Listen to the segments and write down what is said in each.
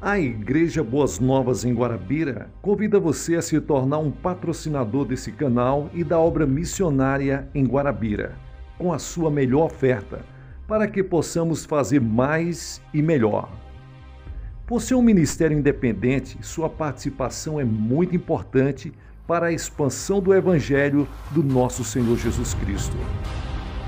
A Igreja Boas Novas em Guarabira convida você a se tornar um patrocinador desse canal e da obra missionária em Guarabira, com a sua melhor oferta, para que possamos fazer mais e melhor. Por ser um ministério independente, sua participação é muito importante para a expansão do Evangelho do nosso Senhor Jesus Cristo.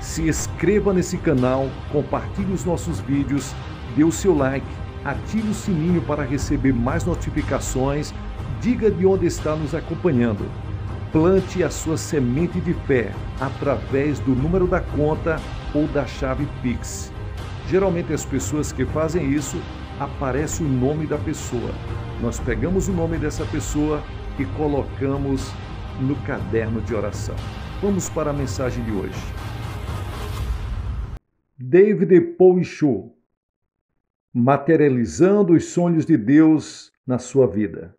Se inscreva nesse canal, compartilhe os nossos vídeos, dê o seu like ative o sininho para receber mais notificações, diga de onde está nos acompanhando. Plante a sua semente de fé através do número da conta ou da chave Pix. Geralmente as pessoas que fazem isso aparece o nome da pessoa. Nós pegamos o nome dessa pessoa e colocamos no caderno de oração. Vamos para a mensagem de hoje. David Poichot materializando os sonhos de Deus na sua vida.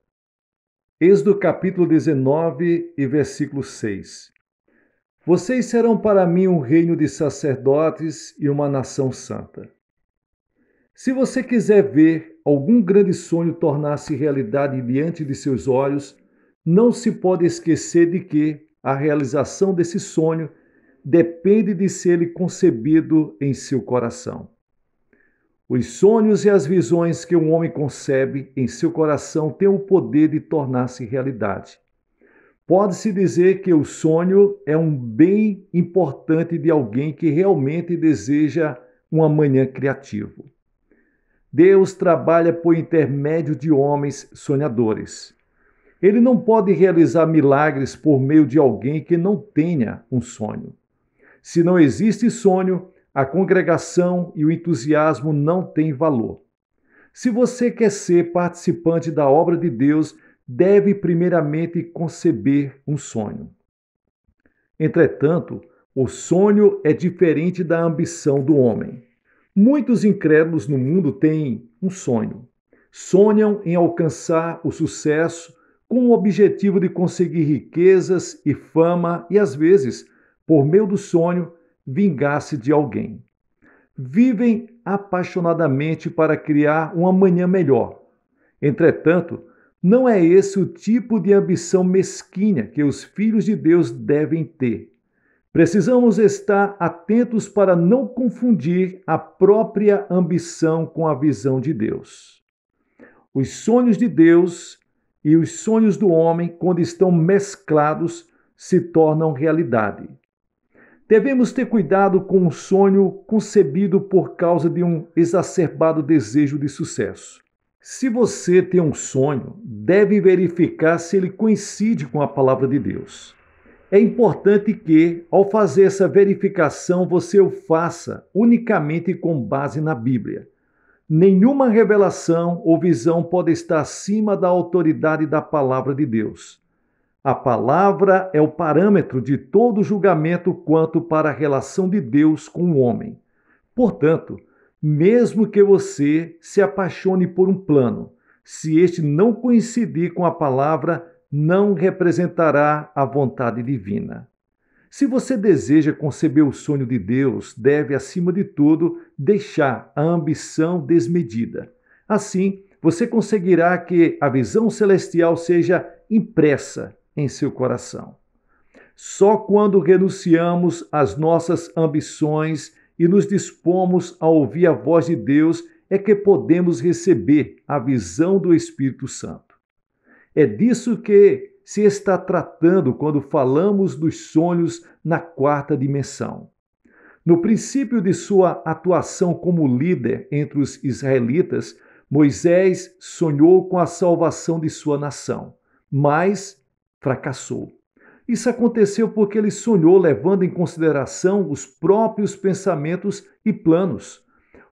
do capítulo 19 e versículo 6. Vocês serão para mim um reino de sacerdotes e uma nação santa. Se você quiser ver algum grande sonho tornar-se realidade diante de seus olhos, não se pode esquecer de que a realização desse sonho depende de ser ele concebido em seu coração. Os sonhos e as visões que um homem concebe em seu coração têm o poder de tornar-se realidade. Pode-se dizer que o sonho é um bem importante de alguém que realmente deseja um amanhã criativo. Deus trabalha por intermédio de homens sonhadores. Ele não pode realizar milagres por meio de alguém que não tenha um sonho. Se não existe sonho, a congregação e o entusiasmo não têm valor. Se você quer ser participante da obra de Deus, deve primeiramente conceber um sonho. Entretanto, o sonho é diferente da ambição do homem. Muitos incrédulos no mundo têm um sonho. Sonham em alcançar o sucesso com o objetivo de conseguir riquezas e fama e às vezes, por meio do sonho, vingar-se de alguém. Vivem apaixonadamente para criar um amanhã melhor. Entretanto, não é esse o tipo de ambição mesquinha que os filhos de Deus devem ter. Precisamos estar atentos para não confundir a própria ambição com a visão de Deus. Os sonhos de Deus e os sonhos do homem, quando estão mesclados, se tornam realidade. Devemos ter cuidado com um sonho concebido por causa de um exacerbado desejo de sucesso. Se você tem um sonho, deve verificar se ele coincide com a palavra de Deus. É importante que, ao fazer essa verificação, você o faça unicamente com base na Bíblia. Nenhuma revelação ou visão pode estar acima da autoridade da palavra de Deus. A palavra é o parâmetro de todo julgamento quanto para a relação de Deus com o homem. Portanto, mesmo que você se apaixone por um plano, se este não coincidir com a palavra, não representará a vontade divina. Se você deseja conceber o sonho de Deus, deve, acima de tudo, deixar a ambição desmedida. Assim, você conseguirá que a visão celestial seja impressa em seu coração. Só quando renunciamos às nossas ambições e nos dispomos a ouvir a voz de Deus é que podemos receber a visão do Espírito Santo. É disso que se está tratando quando falamos dos sonhos na quarta dimensão. No princípio de sua atuação como líder entre os israelitas, Moisés sonhou com a salvação de sua nação, mas fracassou. Isso aconteceu porque ele sonhou levando em consideração os próprios pensamentos e planos.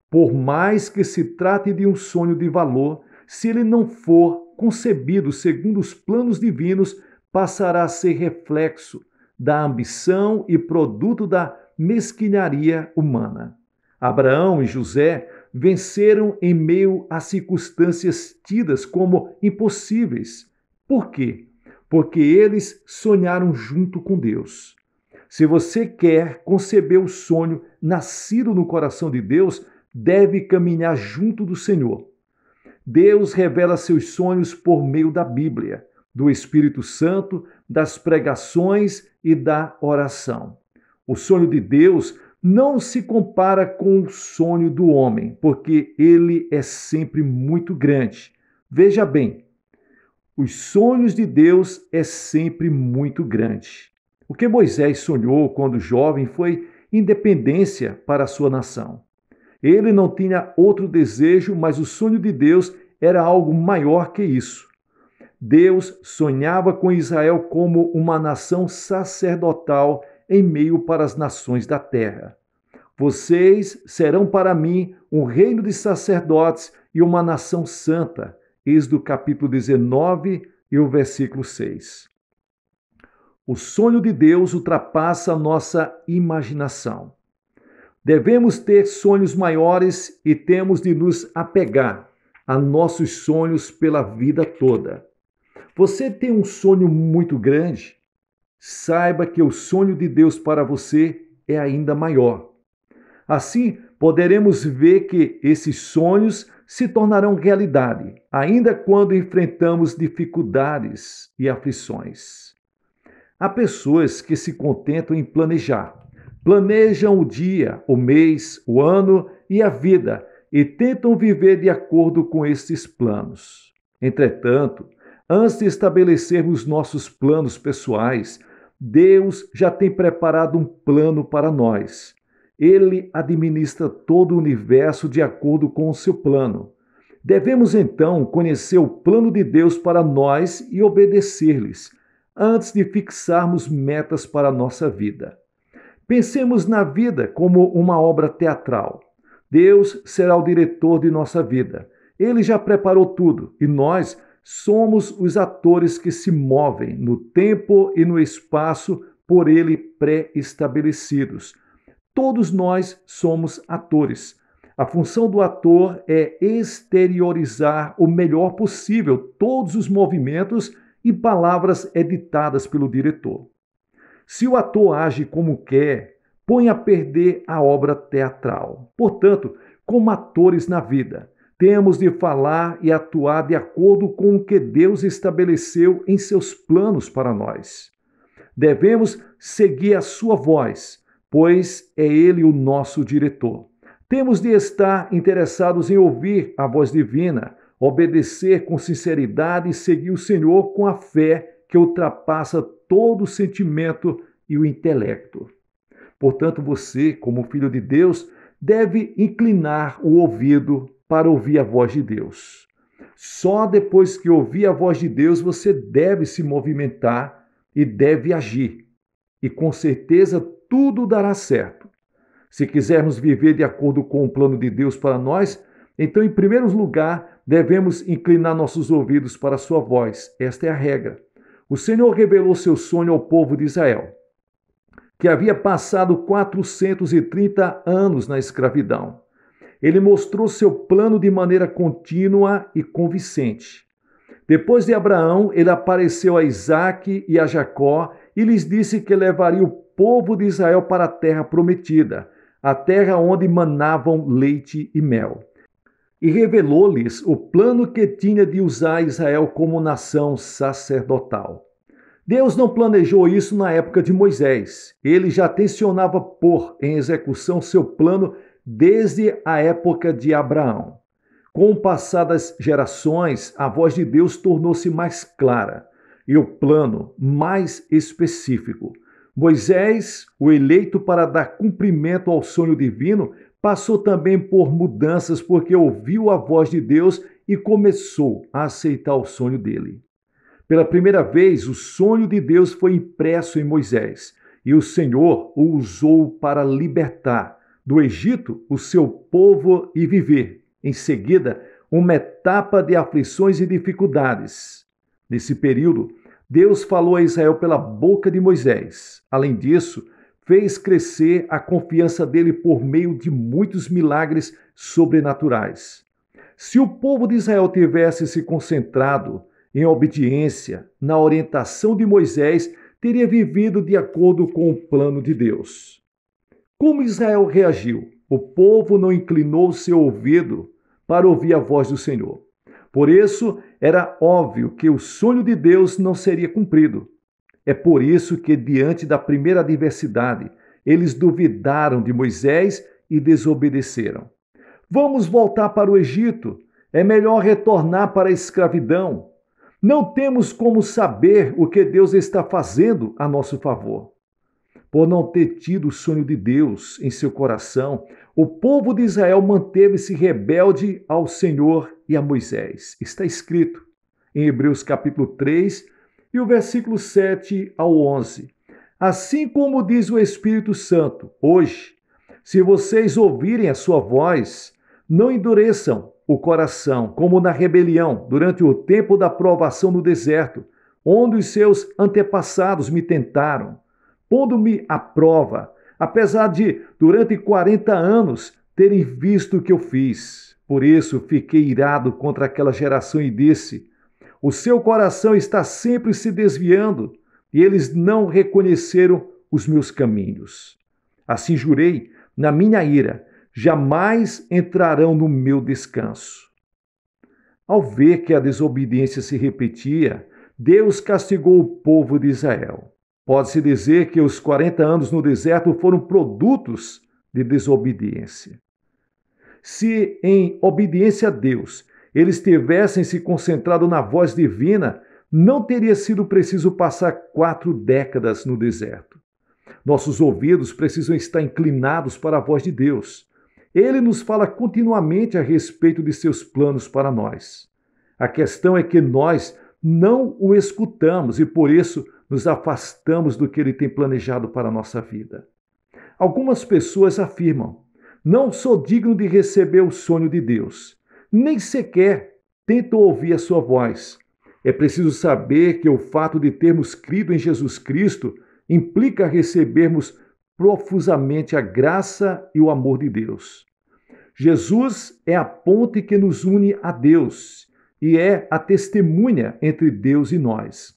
Por mais que se trate de um sonho de valor, se ele não for concebido segundo os planos divinos, passará a ser reflexo da ambição e produto da mesquinharia humana. Abraão e José venceram em meio a circunstâncias tidas como impossíveis. Por quê? porque eles sonharam junto com Deus. Se você quer conceber o sonho nascido no coração de Deus, deve caminhar junto do Senhor. Deus revela seus sonhos por meio da Bíblia, do Espírito Santo, das pregações e da oração. O sonho de Deus não se compara com o sonho do homem, porque ele é sempre muito grande. Veja bem, os sonhos de Deus é sempre muito grande. O que Moisés sonhou quando jovem foi independência para a sua nação. Ele não tinha outro desejo, mas o sonho de Deus era algo maior que isso. Deus sonhava com Israel como uma nação sacerdotal em meio para as nações da terra. Vocês serão para mim um reino de sacerdotes e uma nação santa do capítulo 19 e o versículo 6. O sonho de Deus ultrapassa a nossa imaginação. Devemos ter sonhos maiores e temos de nos apegar a nossos sonhos pela vida toda. Você tem um sonho muito grande? Saiba que o sonho de Deus para você é ainda maior. Assim, poderemos ver que esses sonhos se tornarão realidade, ainda quando enfrentamos dificuldades e aflições. Há pessoas que se contentam em planejar. Planejam o dia, o mês, o ano e a vida e tentam viver de acordo com esses planos. Entretanto, antes de estabelecermos nossos planos pessoais, Deus já tem preparado um plano para nós ele administra todo o universo de acordo com o seu plano. Devemos então conhecer o plano de Deus para nós e obedecer-lhes, antes de fixarmos metas para a nossa vida. Pensemos na vida como uma obra teatral. Deus será o diretor de nossa vida. Ele já preparou tudo e nós somos os atores que se movem no tempo e no espaço por ele pré-estabelecidos. Todos nós somos atores. A função do ator é exteriorizar o melhor possível todos os movimentos e palavras editadas pelo diretor. Se o ator age como quer, põe a perder a obra teatral. Portanto, como atores na vida, temos de falar e atuar de acordo com o que Deus estabeleceu em seus planos para nós. Devemos seguir a sua voz pois é Ele o nosso diretor. Temos de estar interessados em ouvir a voz divina, obedecer com sinceridade e seguir o Senhor com a fé que ultrapassa todo o sentimento e o intelecto. Portanto, você, como filho de Deus, deve inclinar o ouvido para ouvir a voz de Deus. Só depois que ouvir a voz de Deus você deve se movimentar e deve agir. E com certeza tudo dará certo. Se quisermos viver de acordo com o plano de Deus para nós, então, em primeiro lugar, devemos inclinar nossos ouvidos para a sua voz. Esta é a regra. O Senhor revelou seu sonho ao povo de Israel, que havia passado 430 anos na escravidão. Ele mostrou seu plano de maneira contínua e convincente. Depois de Abraão, ele apareceu a Isaac e a Jacó e lhes disse que levaria o povo de Israel para a terra prometida, a terra onde manavam leite e mel. E revelou-lhes o plano que tinha de usar Israel como nação sacerdotal. Deus não planejou isso na época de Moisés. Ele já tensionava pôr em execução seu plano desde a época de Abraão. Com passadas gerações, a voz de Deus tornou-se mais clara e o plano mais específico. Moisés, o eleito para dar cumprimento ao sonho divino, passou também por mudanças porque ouviu a voz de Deus e começou a aceitar o sonho dele. Pela primeira vez, o sonho de Deus foi impresso em Moisés e o Senhor o usou para libertar do Egito o seu povo e viver, em seguida, uma etapa de aflições e dificuldades. Nesse período, Deus falou a Israel pela boca de Moisés. Além disso, fez crescer a confiança dele por meio de muitos milagres sobrenaturais. Se o povo de Israel tivesse se concentrado em obediência na orientação de Moisés, teria vivido de acordo com o plano de Deus. Como Israel reagiu? O povo não inclinou seu ouvido para ouvir a voz do Senhor. Por isso, era óbvio que o sonho de Deus não seria cumprido. É por isso que, diante da primeira adversidade, eles duvidaram de Moisés e desobedeceram. Vamos voltar para o Egito. É melhor retornar para a escravidão. Não temos como saber o que Deus está fazendo a nosso favor. Por não ter tido o sonho de Deus em seu coração, o povo de Israel manteve-se rebelde ao Senhor e a Moisés. Está escrito em Hebreus capítulo 3 e o versículo 7 ao 11. Assim como diz o Espírito Santo, hoje, se vocês ouvirem a sua voz, não endureçam o coração, como na rebelião, durante o tempo da provação no deserto, onde os seus antepassados me tentaram, pondo-me à prova apesar de, durante 40 anos, terem visto o que eu fiz. Por isso, fiquei irado contra aquela geração e disse: O seu coração está sempre se desviando, e eles não reconheceram os meus caminhos. Assim jurei, na minha ira, jamais entrarão no meu descanso. Ao ver que a desobediência se repetia, Deus castigou o povo de Israel. Pode-se dizer que os 40 anos no deserto foram produtos de desobediência. Se em obediência a Deus eles tivessem se concentrado na voz divina, não teria sido preciso passar quatro décadas no deserto. Nossos ouvidos precisam estar inclinados para a voz de Deus. Ele nos fala continuamente a respeito de seus planos para nós. A questão é que nós não o escutamos e por isso nos afastamos do que Ele tem planejado para a nossa vida. Algumas pessoas afirmam: não sou digno de receber o sonho de Deus, nem sequer tento ouvir a Sua voz. É preciso saber que o fato de termos crido em Jesus Cristo implica recebermos profusamente a graça e o amor de Deus. Jesus é a ponte que nos une a Deus e é a testemunha entre Deus e nós.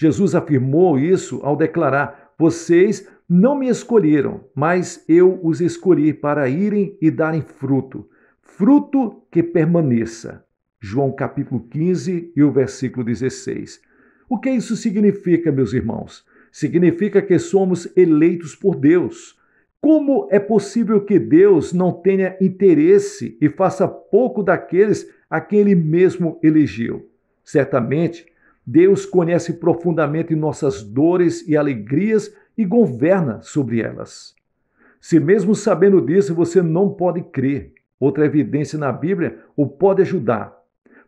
Jesus afirmou isso ao declarar: Vocês não me escolheram, mas eu os escolhi para irem e darem fruto, fruto que permaneça. João capítulo 15 e o versículo 16. O que isso significa, meus irmãos? Significa que somos eleitos por Deus. Como é possível que Deus não tenha interesse e faça pouco daqueles a quem ele mesmo elegeu? Certamente, Deus conhece profundamente nossas dores e alegrias e governa sobre elas. Se mesmo sabendo disso você não pode crer, outra evidência na Bíblia o pode ajudar.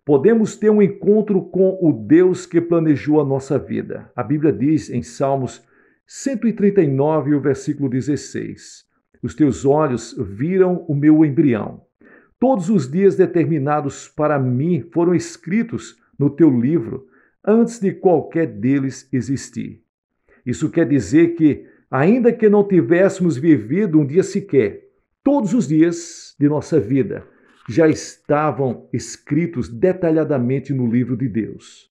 Podemos ter um encontro com o Deus que planejou a nossa vida. A Bíblia diz em Salmos 139, o versículo 16: Os teus olhos viram o meu embrião. Todos os dias determinados para mim foram escritos no teu livro antes de qualquer deles existir. Isso quer dizer que, ainda que não tivéssemos vivido um dia sequer, todos os dias de nossa vida já estavam escritos detalhadamente no livro de Deus.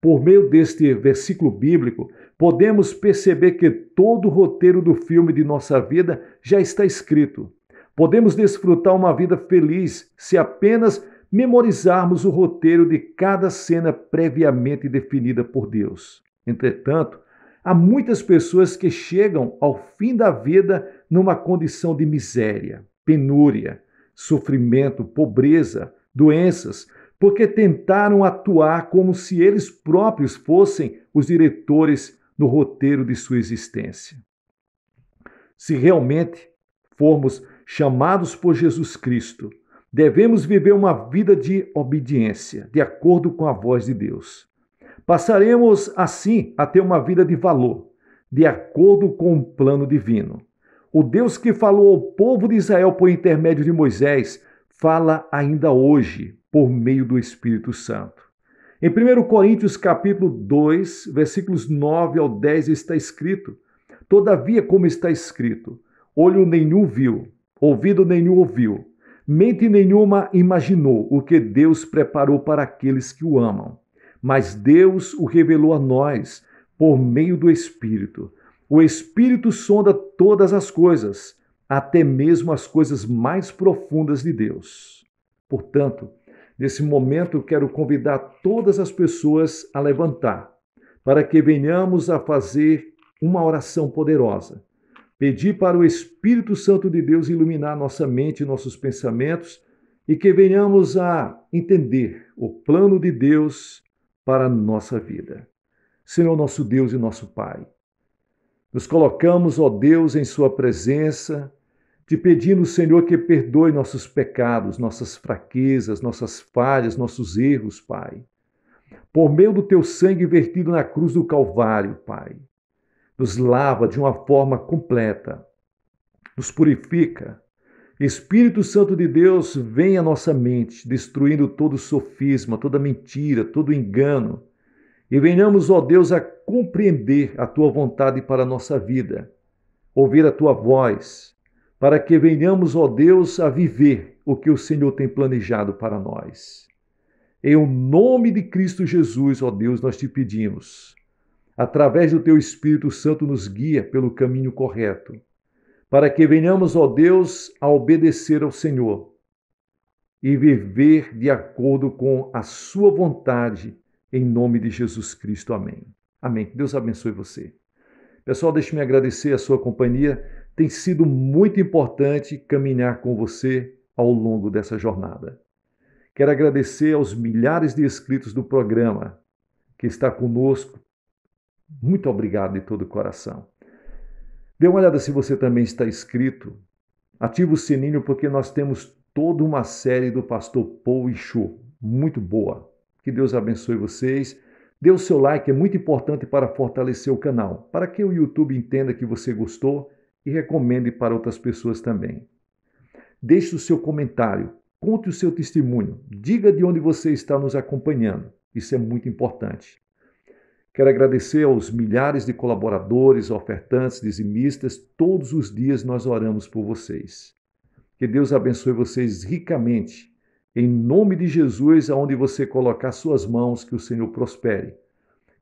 Por meio deste versículo bíblico, podemos perceber que todo o roteiro do filme de nossa vida já está escrito. Podemos desfrutar uma vida feliz se apenas memorizarmos o roteiro de cada cena previamente definida por Deus. Entretanto, há muitas pessoas que chegam ao fim da vida numa condição de miséria, penúria, sofrimento, pobreza, doenças, porque tentaram atuar como se eles próprios fossem os diretores no roteiro de sua existência. Se realmente formos chamados por Jesus Cristo Devemos viver uma vida de obediência, de acordo com a voz de Deus. Passaremos assim a ter uma vida de valor, de acordo com o plano divino. O Deus que falou ao povo de Israel por intermédio de Moisés, fala ainda hoje por meio do Espírito Santo. Em 1 Coríntios capítulo 2, versículos 9 ao 10 está escrito: Todavia, como está escrito, olho nenhum viu, ouvido nenhum ouviu, Mente nenhuma imaginou o que Deus preparou para aqueles que o amam, mas Deus o revelou a nós por meio do Espírito. O Espírito sonda todas as coisas, até mesmo as coisas mais profundas de Deus. Portanto, nesse momento quero convidar todas as pessoas a levantar, para que venhamos a fazer uma oração poderosa Pedi para o Espírito Santo de Deus iluminar nossa mente e nossos pensamentos e que venhamos a entender o plano de Deus para a nossa vida. Senhor, nosso Deus e nosso Pai, nos colocamos, ó Deus, em Sua presença, te pedindo, Senhor, que perdoe nossos pecados, nossas fraquezas, nossas falhas, nossos erros, Pai. Por meio do Teu sangue vertido na cruz do Calvário, Pai nos lava de uma forma completa, nos purifica. Espírito Santo de Deus vem à nossa mente, destruindo todo sofisma, toda mentira, todo engano. E venhamos, ó Deus, a compreender a tua vontade para a nossa vida, ouvir a tua voz, para que venhamos, ó Deus, a viver o que o Senhor tem planejado para nós. Em o nome de Cristo Jesus, ó Deus, nós te pedimos através do teu Espírito Santo, nos guia pelo caminho correto, para que venhamos, ó Deus, a obedecer ao Senhor e viver de acordo com a Sua vontade, em nome de Jesus Cristo. Amém. Amém. Que Deus abençoe você. Pessoal, deixe-me agradecer a sua companhia. Tem sido muito importante caminhar com você ao longo dessa jornada. Quero agradecer aos milhares de inscritos do programa que está conosco muito obrigado de todo o coração. Dê uma olhada se você também está inscrito. Ative o sininho porque nós temos toda uma série do pastor Paul Ixu, muito boa. Que Deus abençoe vocês. Dê o seu like, é muito importante para fortalecer o canal, para que o YouTube entenda que você gostou e recomende para outras pessoas também. Deixe o seu comentário, conte o seu testemunho, diga de onde você está nos acompanhando. Isso é muito importante. Quero agradecer aos milhares de colaboradores, ofertantes, dizimistas. Todos os dias nós oramos por vocês. Que Deus abençoe vocês ricamente. Em nome de Jesus, aonde você colocar suas mãos, que o Senhor prospere.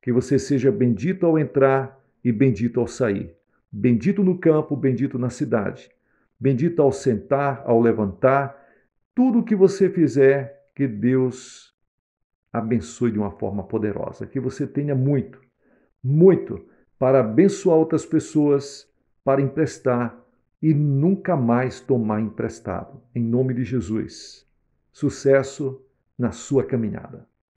Que você seja bendito ao entrar e bendito ao sair. Bendito no campo, bendito na cidade. Bendito ao sentar, ao levantar. Tudo que você fizer, que Deus abençoe de uma forma poderosa. Que você tenha muito, muito para abençoar outras pessoas, para emprestar e nunca mais tomar emprestado. Em nome de Jesus. Sucesso na sua caminhada.